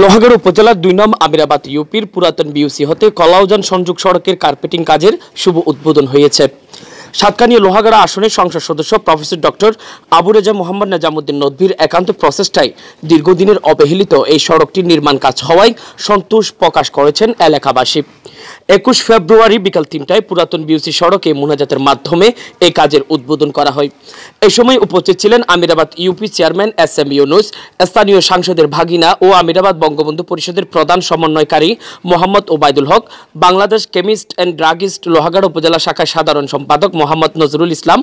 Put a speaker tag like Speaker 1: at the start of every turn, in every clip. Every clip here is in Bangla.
Speaker 1: লোহাগড় উপজেলার দুই নম আমিরাবাদ ইউপির পুরাতন বিউসি হতে কলাউজান সংযোগ সড়কের কার্পেটিং কাজের শুভ উদ্বোধন হয়েছে সাতকানিয়া লোহাগাড়া আসনের সংসদ সদস্য প্রফেসর ডক্টর আবু রেজা মোহাম্মদ নাজামুদ্দিন নদভীর একান্ত প্রচেষ্টায় দীর্ঘদিনের অবহেলিত এই সড়কটির নির্মাণ কাজ হওয়ায় সন্তোষ প্রকাশ করেছেন এলাকাবাসী একুশ ফেব্রুয়ারি বিকাল তিনটায় পুরাতন বিউসি সড়কে মোনাজাতের মাধ্যমে এ কাজের উদ্বোধন করা হয় এ সময় উপস্থিত ছিলেন Amirabad UP chairman S M Yunus স্থানীয় সাংসদের ভাগিনা ও আমিরাবাদ বঙ্গবন্ধু পরিষদের প্রধান সমন্বয়কারী Mohammad Obaidul Haque Bangladesh chemist and druggist Lohagara উপজেলা শাখার সাধারণ সম্পাদক মোহাম্মদ নজরুল ইসলাম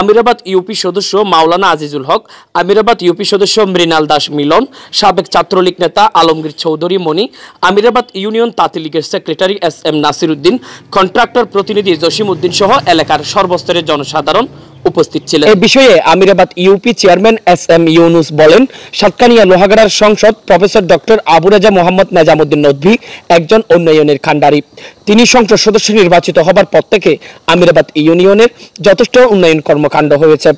Speaker 1: আমিরাবাদ ইউপি সদস্য মাওলানা আজিজুল হক আমিরাবাদ ইউপি সদস্য মৃণাল দাস মিলন সাবেক ছাত্রলীগ নেতা আলমগীর চৌধুরী মণি আমিরাবাদ ইউনিয়ন তাঁতি লীগের secretary S M Nasir Uddin contractor প্রতিনিধি জসিম উদ্দিন সহ এলাকার সর্বস্তরের জনসাধারণ উপস্থিত ছিলেন এ বিষয়ে Amirabad UP chairman S M Yunus বলেন সাতকানিয়া লোহাগাড়ার সংসদ প্রফেসর ডক্টর আবুরাজা মোহাম্মদ নাজামুদ্দিন নদভী একজন উন্নয়নের খান্ডারি তিনি সংসদ সদস্য নির্বাচিত হবার পর থেকে আমিরাবাদ ইউনিয়নের যথেষ্ট উন্নয়ন কর্মকাণ্ড হয়েছে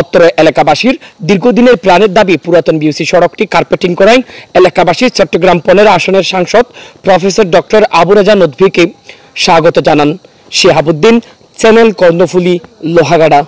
Speaker 1: অত্র এলাকাবাসীর দীর্ঘদিনের প্রাণের দাবি পুরাতন বিউসি সড়কটি কার্পেটিং করায় এলাকাবাসী চট্টগ্রাম পনেরো আসনের সাংসদ প্রফেসর ডক্টর আবুরাজা নদভীকে স্বাগত জানান শেহাবুদ্দিন চ্যানেল কর্ণফুলি লোহাগাড়া